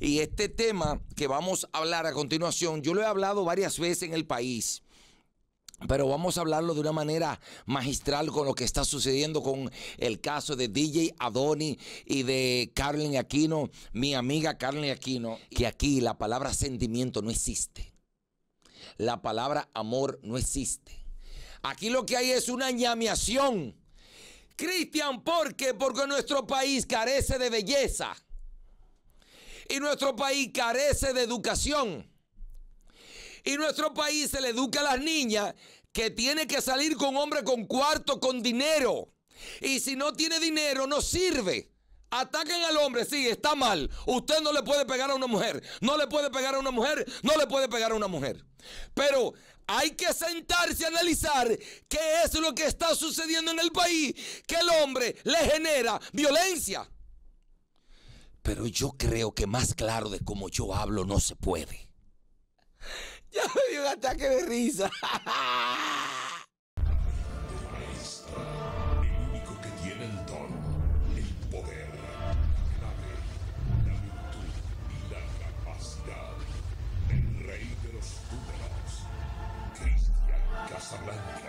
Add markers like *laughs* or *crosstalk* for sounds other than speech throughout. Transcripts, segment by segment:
Y este tema que vamos a hablar a continuación, yo lo he hablado varias veces en el país. Pero vamos a hablarlo de una manera magistral con lo que está sucediendo con el caso de DJ Adoni y de Carlin Aquino, mi amiga Carlin Aquino, que aquí la palabra sentimiento no existe. La palabra amor no existe. Aquí lo que hay es una ñameación. Cristian, ¿por qué? Porque nuestro país carece de belleza. Y nuestro país carece de educación. Y nuestro país se le educa a las niñas que tiene que salir con hombre con cuarto, con dinero. Y si no tiene dinero, no sirve. Atacan al hombre, sí, está mal. Usted no le puede pegar a una mujer. No le puede pegar a una mujer. No le puede pegar a una mujer. Pero hay que sentarse a analizar qué es lo que está sucediendo en el país, que el hombre le genera violencia. Pero yo creo que más claro de cómo yo hablo no se puede. *laughs* ¡Ya me dio un ataque de risa! La gente maestra, el único que tiene el don, el poder, la ley, la virtud y la capacidad. El rey de los túderos, Cristian Casablanca.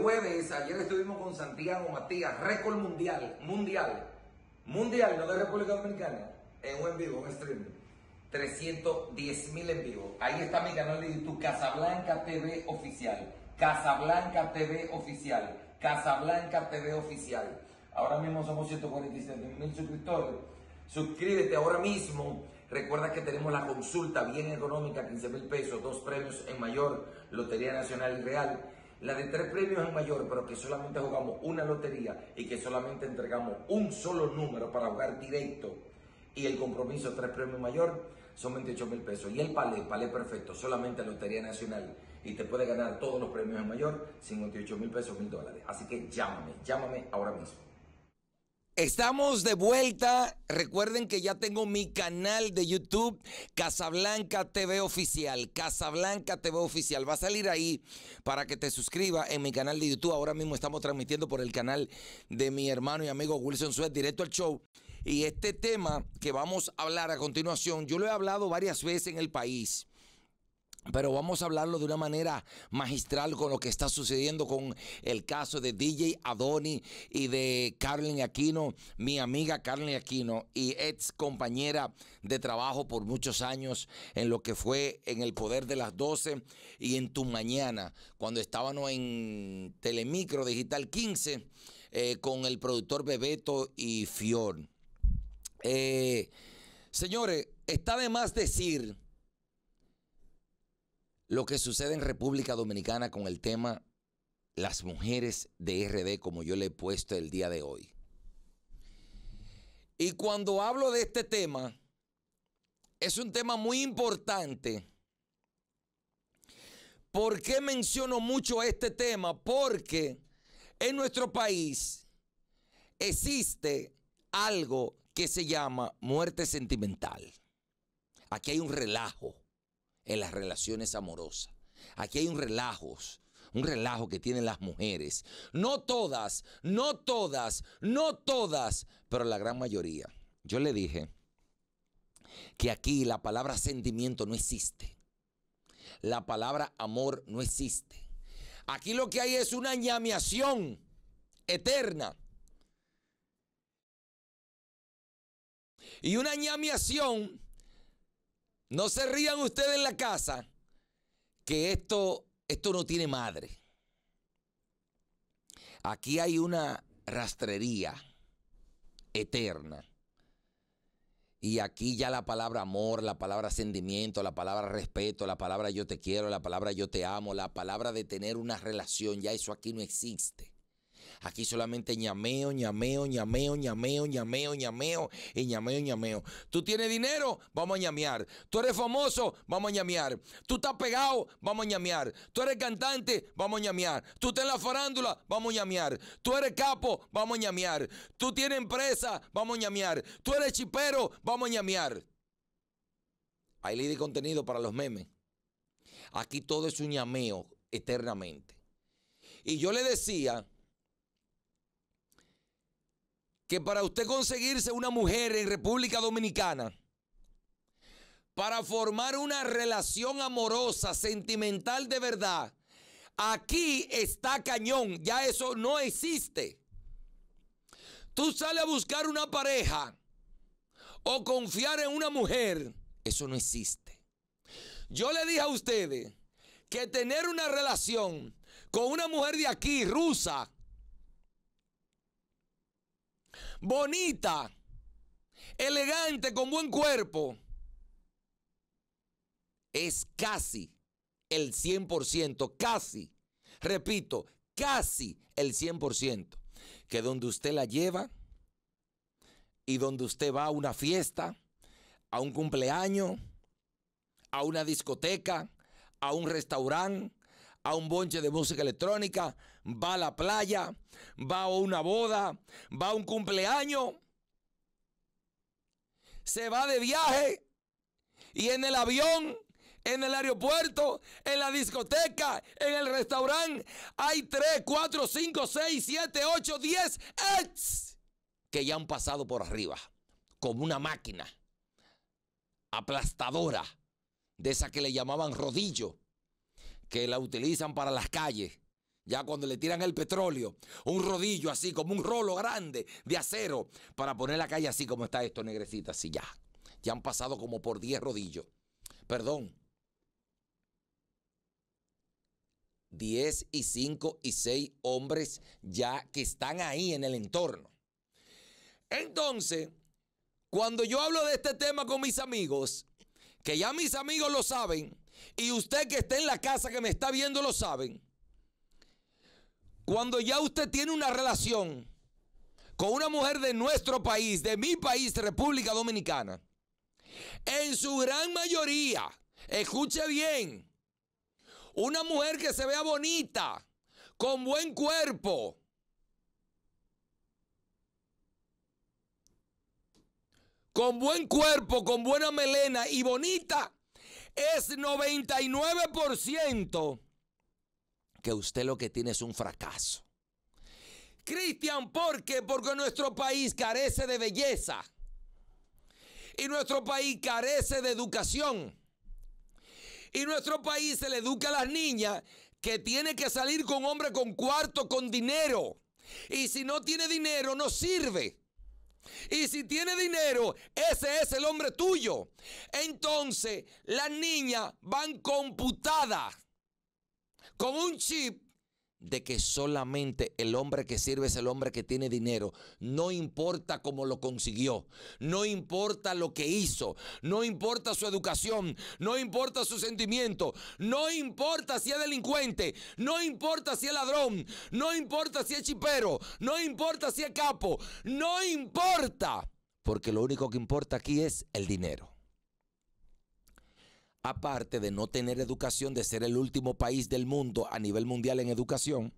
jueves, ayer estuvimos con Santiago Matías, récord mundial, mundial, mundial, no de República Dominicana, en un en vivo, un stream, 310 mil en vivo. Ahí está mi canal de YouTube, Casablanca TV Oficial. Casablanca TV Oficial. Casablanca TV Oficial. Ahora mismo somos 147 mil suscriptores. Suscríbete ahora mismo. Recuerda que tenemos la consulta bien económica, 15 mil pesos, dos premios en mayor, Lotería Nacional y Real. La de tres premios es mayor, pero que solamente jugamos una lotería y que solamente entregamos un solo número para jugar directo. Y el compromiso tres premios mayor son 28 mil pesos. Y el palé, palé perfecto, solamente Lotería Nacional. Y te puede ganar todos los premios en mayor, 58 mil pesos, mil dólares. Así que llámame, llámame ahora mismo. Estamos de vuelta. Recuerden que ya tengo mi canal de YouTube, Casablanca TV Oficial. Casablanca TV Oficial. Va a salir ahí para que te suscribas en mi canal de YouTube. Ahora mismo estamos transmitiendo por el canal de mi hermano y amigo Wilson Suez, directo al show. Y este tema que vamos a hablar a continuación, yo lo he hablado varias veces en el país. Pero vamos a hablarlo de una manera magistral con lo que está sucediendo con el caso de DJ Adoni y de Carlin Aquino, mi amiga Carlin Aquino y ex compañera de trabajo por muchos años en lo que fue en el poder de las 12 y en tu mañana, cuando estábamos en Telemicro Digital 15 eh, con el productor Bebeto y Fior. Eh, señores, está de más decir lo que sucede en República Dominicana con el tema las mujeres de RD, como yo le he puesto el día de hoy. Y cuando hablo de este tema, es un tema muy importante. ¿Por qué menciono mucho este tema? Porque en nuestro país existe algo que se llama muerte sentimental. Aquí hay un relajo en las relaciones amorosas. Aquí hay un relajo, un relajo que tienen las mujeres. No todas, no todas, no todas, pero la gran mayoría. Yo le dije que aquí la palabra sentimiento no existe. La palabra amor no existe. Aquí lo que hay es una ñameación eterna. Y una ñameación no se rían ustedes en la casa que esto, esto no tiene madre. Aquí hay una rastrería eterna. Y aquí ya la palabra amor, la palabra sentimiento, la palabra respeto, la palabra yo te quiero, la palabra yo te amo, la palabra de tener una relación, ya eso aquí no existe. Aquí solamente ñameo, ñameo, ñameo, ñameo, ñameo, ñameo y ñameo, ñameo. Tú tienes dinero, vamos a ñamear. Tú eres famoso, vamos a ñamear. Tú estás pegado, vamos a ñamear. Tú eres cantante, vamos a ñamear. Tú estás en la farándula, vamos a ñamear. Tú eres capo, vamos a ñamear. Tú tienes empresa, vamos a ñamear. Tú eres chipero, vamos a ñamear. Hay ley de contenido para los memes. Aquí todo es un ñameo eternamente. Y yo le decía que para usted conseguirse una mujer en República Dominicana, para formar una relación amorosa, sentimental de verdad, aquí está cañón, ya eso no existe. Tú sales a buscar una pareja o confiar en una mujer, eso no existe. Yo le dije a ustedes que tener una relación con una mujer de aquí, rusa, bonita, elegante, con buen cuerpo, es casi el 100%, casi, repito, casi el 100%, que donde usted la lleva y donde usted va a una fiesta, a un cumpleaños, a una discoteca, a un restaurante, a un bonche de música electrónica, va a la playa, va a una boda, va a un cumpleaños, se va de viaje y en el avión, en el aeropuerto, en la discoteca, en el restaurante, hay 3, 4, 5, 6, 7, 8, 10 ex que ya han pasado por arriba, como una máquina aplastadora, de esa que le llamaban rodillo que la utilizan para las calles. Ya cuando le tiran el petróleo, un rodillo así, como un rolo grande de acero, para poner la calle así como está esto, negrecita, así ya. Ya han pasado como por 10 rodillos. Perdón. 10 y 5 y 6 hombres ya que están ahí en el entorno. Entonces, cuando yo hablo de este tema con mis amigos, que ya mis amigos lo saben, y usted que está en la casa, que me está viendo, lo saben. Cuando ya usted tiene una relación con una mujer de nuestro país, de mi país, República Dominicana, en su gran mayoría, escuche bien, una mujer que se vea bonita, con buen cuerpo, con buen cuerpo, con buena melena y bonita, es 99% que usted lo que tiene es un fracaso. Cristian, ¿por qué? Porque nuestro país carece de belleza. Y nuestro país carece de educación. Y nuestro país se le educa a las niñas que tiene que salir con hombre con cuarto, con dinero. Y si no tiene dinero, no sirve. Y si tiene dinero, ese es el hombre tuyo. Entonces, las niñas van computadas con un chip de que solamente el hombre que sirve es el hombre que tiene dinero. No importa cómo lo consiguió, no importa lo que hizo, no importa su educación, no importa su sentimiento, no importa si es delincuente, no importa si es ladrón, no importa si es chipero, no importa si es capo, no importa, porque lo único que importa aquí es el dinero aparte de no tener educación, de ser el último país del mundo a nivel mundial en educación,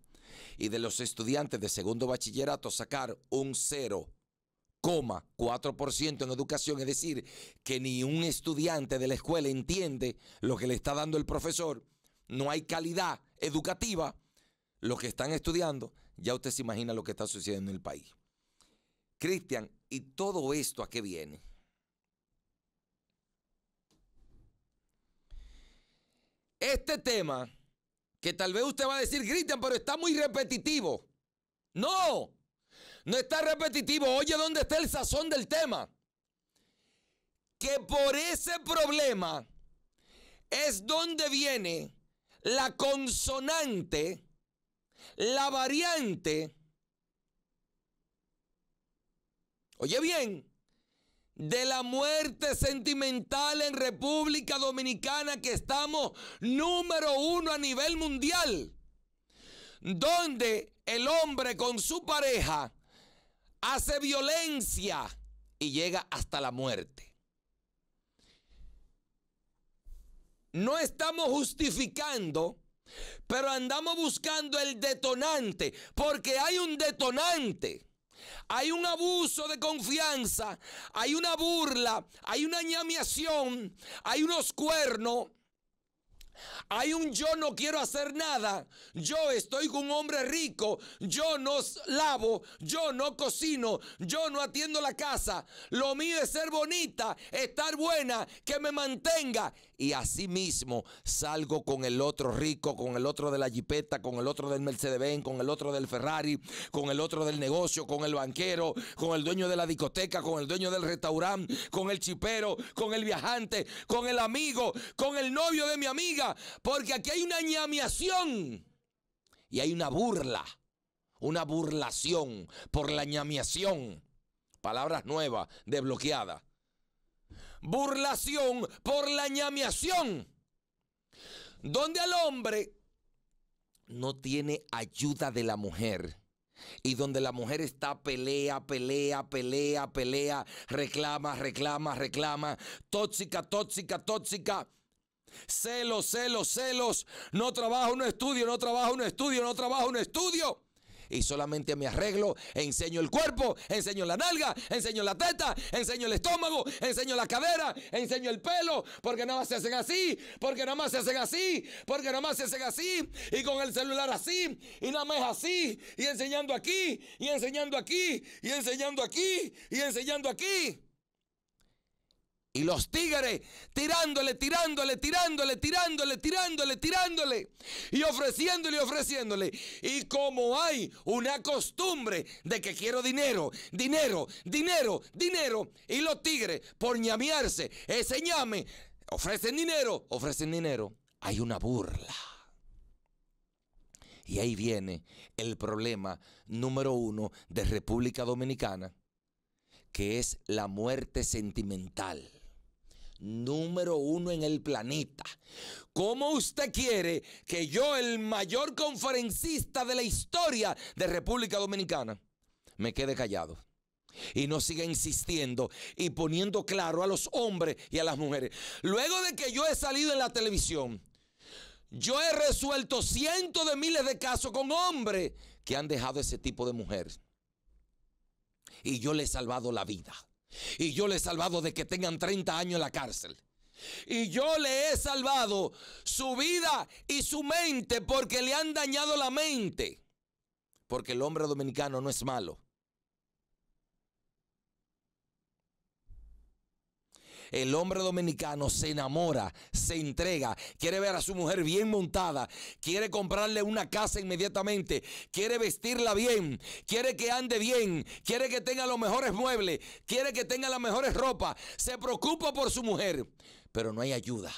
y de los estudiantes de segundo bachillerato sacar un 0,4% en educación, es decir, que ni un estudiante de la escuela entiende lo que le está dando el profesor, no hay calidad educativa, los que están estudiando, ya usted se imagina lo que está sucediendo en el país. Cristian, ¿y todo esto a qué viene? este tema, que tal vez usted va a decir, gritan, pero está muy repetitivo. No, no está repetitivo. Oye, ¿dónde está el sazón del tema? Que por ese problema es donde viene la consonante, la variante. Oye bien, de la muerte sentimental en República Dominicana que estamos número uno a nivel mundial, donde el hombre con su pareja hace violencia y llega hasta la muerte. No estamos justificando, pero andamos buscando el detonante, porque hay un detonante. Hay un abuso de confianza, hay una burla, hay una ñamiación, hay unos cuernos. Hay un yo no quiero hacer nada. Yo estoy con un hombre rico. Yo no lavo. Yo no cocino. Yo no atiendo la casa. Lo mío es ser bonita, estar buena, que me mantenga y así mismo salgo con el otro rico, con el otro de la jipeta, con el otro del Mercedes-Benz, con el otro del Ferrari, con el otro del negocio, con el banquero, con el dueño de la discoteca, con el dueño del restaurante, con el chipero, con el viajante, con el amigo, con el novio de mi amiga, porque aquí hay una ñamiación y hay una burla, una burlación por la ñamiación. Palabras nuevas, desbloqueadas burlación, por la ñameación, donde el hombre no tiene ayuda de la mujer. Y donde la mujer está pelea, pelea, pelea, pelea, reclama, reclama, reclama, tóxica, tóxica, tóxica. Celos, celos, celos. No trabajo, no estudio, no trabajo, no estudio, no trabajo, no estudio y solamente me arreglo, enseño el cuerpo, enseño la nalga, enseño la teta, enseño el estómago, enseño la cadera, enseño el pelo, porque nada más se hacen así, porque nada más se hacen así, porque nada más se hacen así, y con el celular así, y nada más así, y enseñando aquí, y enseñando aquí, y enseñando aquí, y enseñando aquí. Y los tigres tirándole, tirándole, tirándole, tirándole, tirándole, tirándole. Y ofreciéndole, ofreciéndole. Y como hay una costumbre de que quiero dinero, dinero, dinero, dinero. Y los tigres, por ñamearse, ese ñame, ofrecen dinero, ofrecen dinero. Hay una burla. Y ahí viene el problema número uno de República Dominicana, que es la muerte sentimental número uno en el planeta. ¿Cómo usted quiere que yo, el mayor conferencista de la historia de República Dominicana, me quede callado? Y no siga insistiendo y poniendo claro a los hombres y a las mujeres. Luego de que yo he salido en la televisión, yo he resuelto cientos de miles de casos con hombres que han dejado ese tipo de mujeres. Y yo le he salvado la vida. Y yo le he salvado de que tengan 30 años en la cárcel. Y yo le he salvado su vida y su mente porque le han dañado la mente. Porque el hombre dominicano no es malo. el hombre dominicano se enamora, se entrega, quiere ver a su mujer bien montada, quiere comprarle una casa inmediatamente, quiere vestirla bien, quiere que ande bien, quiere que tenga los mejores muebles, quiere que tenga las mejores ropas, se preocupa por su mujer, pero no hay ayuda.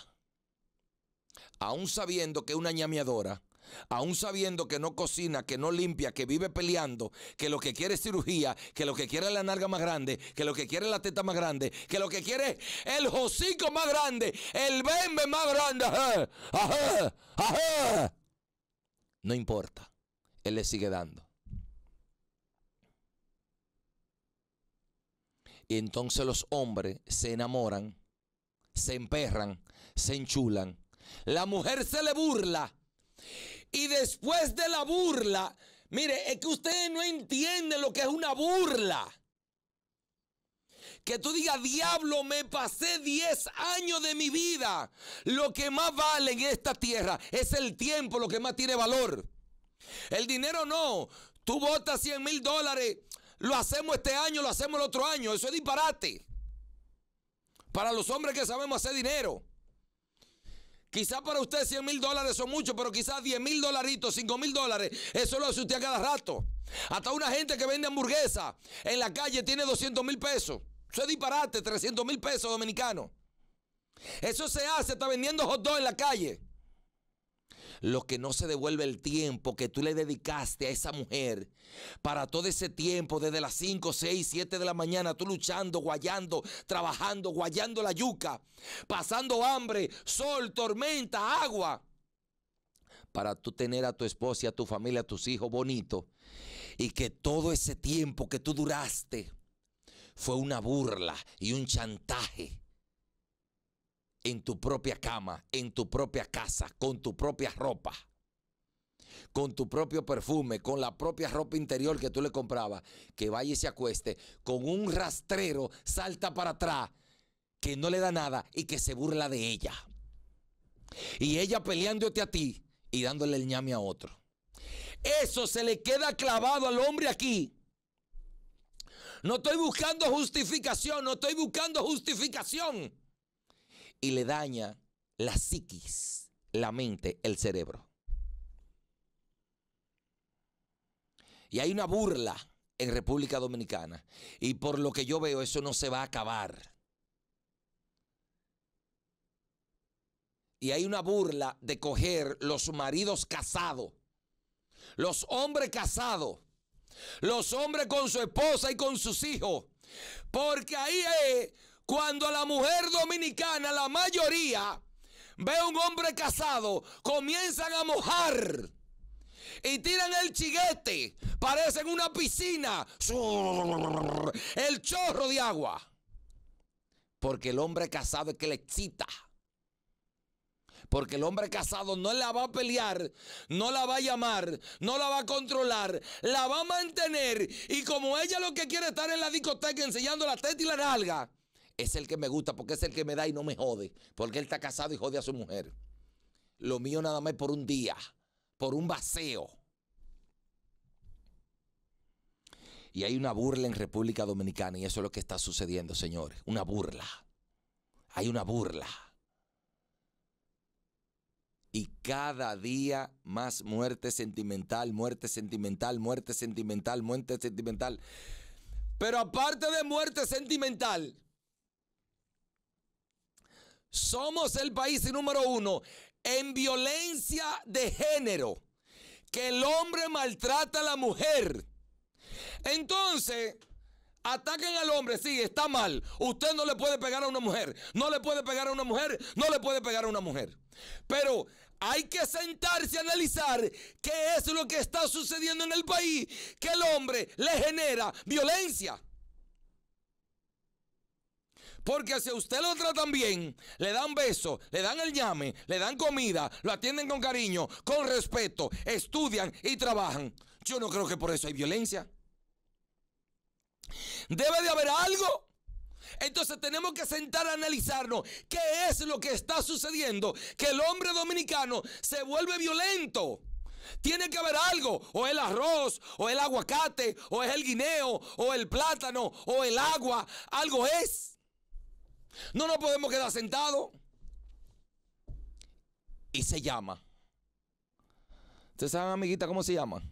Aún sabiendo que una ñameadora aún sabiendo que no cocina, que no limpia, que vive peleando, que lo que quiere es cirugía, que lo que quiere es la narga más grande, que lo que quiere es la teta más grande, que lo que quiere es el hocico más grande, el bembe más grande. No importa, él le sigue dando. Y entonces los hombres se enamoran, se emperran, se enchulan. La mujer se le burla. Y después de la burla, mire, es que ustedes no entienden lo que es una burla. Que tú digas, diablo, me pasé 10 años de mi vida. Lo que más vale en esta tierra es el tiempo, lo que más tiene valor. El dinero no. Tú votas 100 mil dólares, lo hacemos este año, lo hacemos el otro año. Eso es disparate. Para los hombres que sabemos hacer dinero. Quizás para usted 100 mil dólares son mucho, pero quizás 10 mil dolaritos, 5 mil dólares, eso lo hace usted a cada rato. Hasta una gente que vende hamburguesa en la calle tiene 200 mil pesos. Eso es disparate, 300 mil pesos dominicanos. Eso se hace, está vendiendo hot dog en la calle lo que no se devuelve el tiempo que tú le dedicaste a esa mujer. Para todo ese tiempo, desde las 5, 6, 7 de la mañana, tú luchando, guayando, trabajando, guayando la yuca, pasando hambre, sol, tormenta, agua. Para tú tener a tu esposa, a tu familia, a tus hijos bonitos, Y que todo ese tiempo que tú duraste fue una burla y un chantaje en tu propia cama, en tu propia casa, con tu propia ropa, con tu propio perfume, con la propia ropa interior que tú le comprabas, que vaya y se acueste, con un rastrero salta para atrás, que no le da nada y que se burla de ella. Y ella peleándote a ti y dándole el ñame a otro. Eso se le queda clavado al hombre aquí. No estoy buscando justificación, no estoy buscando justificación y le daña la psiquis, la mente, el cerebro. Y hay una burla en República Dominicana. Y por lo que yo veo, eso no se va a acabar. Y hay una burla de coger los maridos casados, los hombres casados, los hombres con su esposa y con sus hijos. Porque ahí es cuando la mujer dominicana, la mayoría, ve a un hombre casado, comienzan a mojar y tiran el chiguete. Parecen una piscina. El chorro de agua. Porque el hombre casado es que le excita. Porque el hombre casado no la va a pelear, no la va a llamar, no la va a controlar, la va a mantener. Y como ella lo que quiere estar en la discoteca enseñando la teta y la nalga, es el que me gusta porque es el que me da y no me jode. Porque él está casado y jode a su mujer. Lo mío nada más es por un día, por un vacío. Y hay una burla en República Dominicana y eso es lo que está sucediendo, señores. Una burla. Hay una burla. Y cada día más muerte sentimental, muerte sentimental, muerte sentimental, muerte sentimental. Pero aparte de muerte sentimental, somos el país número uno en violencia de género. Que el hombre maltrata a la mujer. Entonces, ataquen al hombre, sí, está mal. Usted no le puede pegar a una mujer. No le puede pegar a una mujer. No le puede pegar a una mujer. Pero hay que sentarse a analizar qué es lo que está sucediendo en el país. Que el hombre le genera violencia. Porque si a usted lo tratan bien, le dan beso, le dan el llame, le dan comida, lo atienden con cariño, con respeto, estudian y trabajan. Yo no creo que por eso hay violencia. Debe de haber algo. Entonces tenemos que sentar a analizarnos qué es lo que está sucediendo, que el hombre dominicano se vuelve violento. Tiene que haber algo, o el arroz, o el aguacate, o es el guineo, o el plátano, o el agua, algo es. No nos podemos quedar sentados. Y se llama. ¿Ustedes saben, amiguita, cómo se llama?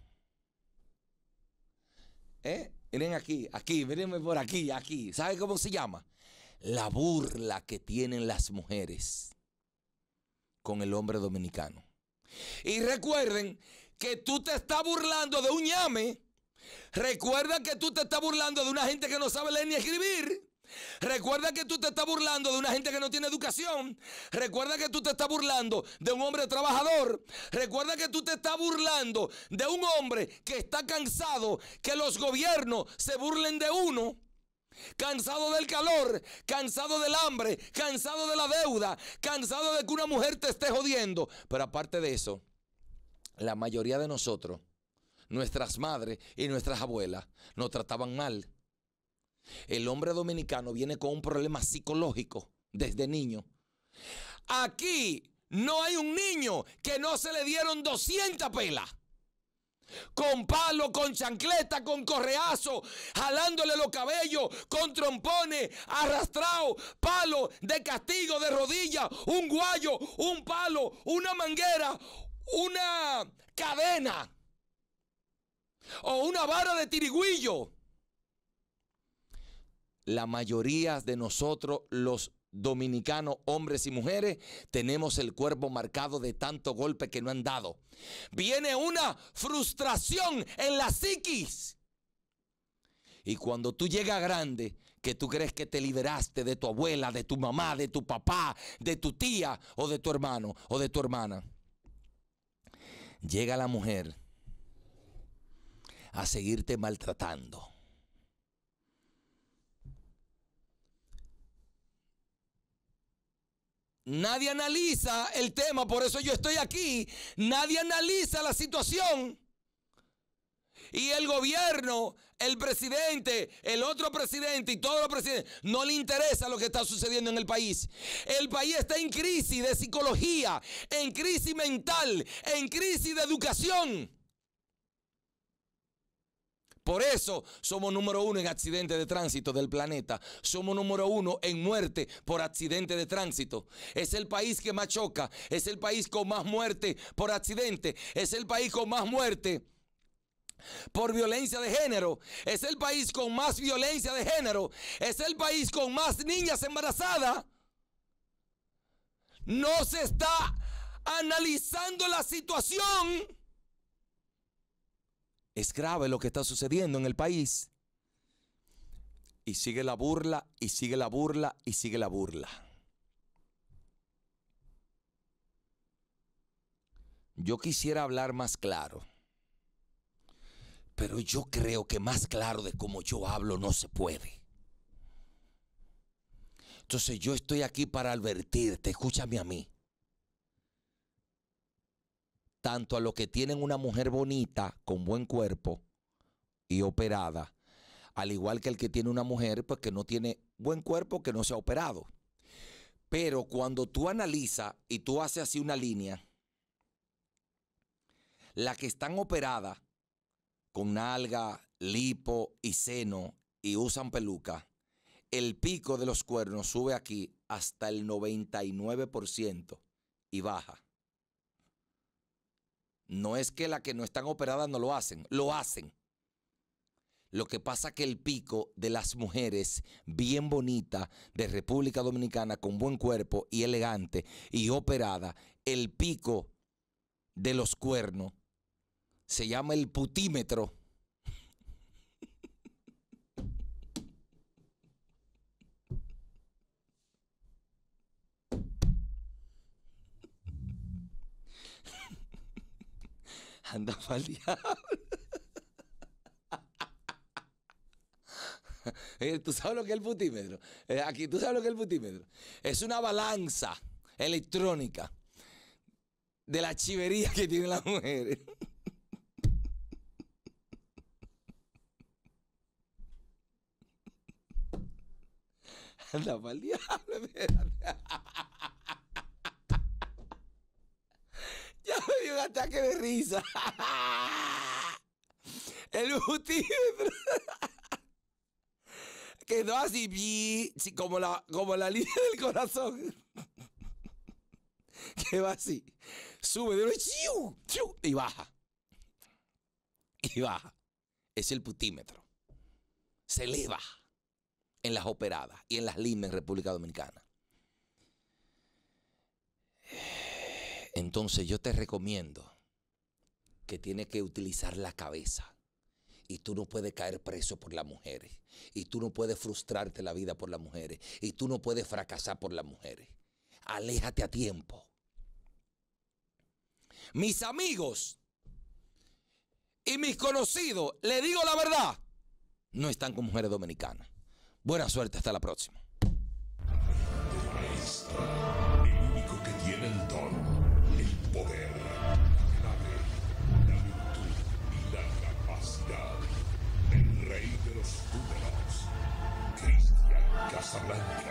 ¿Eh? Miren aquí, aquí, miren por aquí, aquí. ¿Saben cómo se llama? La burla que tienen las mujeres con el hombre dominicano. Y recuerden que tú te estás burlando de un ñame. Recuerda que tú te estás burlando de una gente que no sabe leer ni escribir. Recuerda que tú te estás burlando de una gente que no tiene educación. Recuerda que tú te estás burlando de un hombre trabajador. Recuerda que tú te estás burlando de un hombre que está cansado que los gobiernos se burlen de uno. Cansado del calor, cansado del hambre, cansado de la deuda, cansado de que una mujer te esté jodiendo. Pero aparte de eso, la mayoría de nosotros, nuestras madres y nuestras abuelas, nos trataban mal el hombre dominicano viene con un problema psicológico desde niño. Aquí no hay un niño que no se le dieron 200 pelas. Con palo, con chancleta, con correazo, jalándole los cabellos, con trompones, arrastrado, palo de castigo, de rodilla, un guayo, un palo, una manguera, una cadena o una vara de tirigüillo la mayoría de nosotros los dominicanos, hombres y mujeres, tenemos el cuerpo marcado de tanto golpe que no han dado. Viene una frustración en la psiquis. Y cuando tú llegas grande, que tú crees que te liberaste de tu abuela, de tu mamá, de tu papá, de tu tía o de tu hermano o de tu hermana, llega la mujer a seguirte maltratando Nadie analiza el tema, por eso yo estoy aquí. Nadie analiza la situación. Y el gobierno, el presidente, el otro presidente y todos los presidentes, no le interesa lo que está sucediendo en el país. El país está en crisis de psicología, en crisis mental, en crisis de educación. Por eso somos número uno en accidentes de tránsito del planeta. Somos número uno en muerte por accidente de tránsito. Es el país que más choca. Es el país con más muerte por accidente. Es el país con más muerte por violencia de género. Es el país con más violencia de género. Es el país con más niñas embarazadas. No se está analizando la situación es grave lo que está sucediendo en el país. Y sigue la burla, y sigue la burla, y sigue la burla. Yo quisiera hablar más claro, pero yo creo que más claro de como yo hablo no se puede. Entonces yo estoy aquí para advertirte, escúchame a mí tanto a los que tienen una mujer bonita, con buen cuerpo y operada, al igual que el que tiene una mujer pues, que no tiene buen cuerpo, que no se ha operado. Pero cuando tú analizas y tú haces así una línea, la que están operadas con nalga, lipo y seno y usan peluca, el pico de los cuernos sube aquí hasta el 99% y baja. No es que la que no están operadas no lo hacen, lo hacen. Lo que pasa que el pico de las mujeres bien bonita de República Dominicana con buen cuerpo y elegante y operada, el pico de los cuernos se llama el putímetro Anda el *laughs* diablo. *laughs* Eh, tú sabes lo que es el putímetro. Eh, aquí tú sabes lo que es el putímetro. Es una balanza electrónica de la chivería que tienen las mujeres. *laughs* Anda para el diablo, me un ataque de risa. *laughs* El Que *laughs* Quedó así, como la, como la línea del corazón. *laughs* Que va así. Sube de nuevo y baja. Y baja. Es el putímetro. Se eleva en las operadas y en las limas en República Dominicana. Entonces yo te recomiendo que tienes que utilizar la cabeza. Y tú no puedes caer preso por las mujeres. Y tú no puedes frustrarte la vida por las mujeres. Y tú no puedes fracasar por las mujeres. Aléjate a tiempo. Mis amigos y mis conocidos, le digo la verdad, no están con mujeres dominicanas. Buena suerte, hasta la próxima. Amen.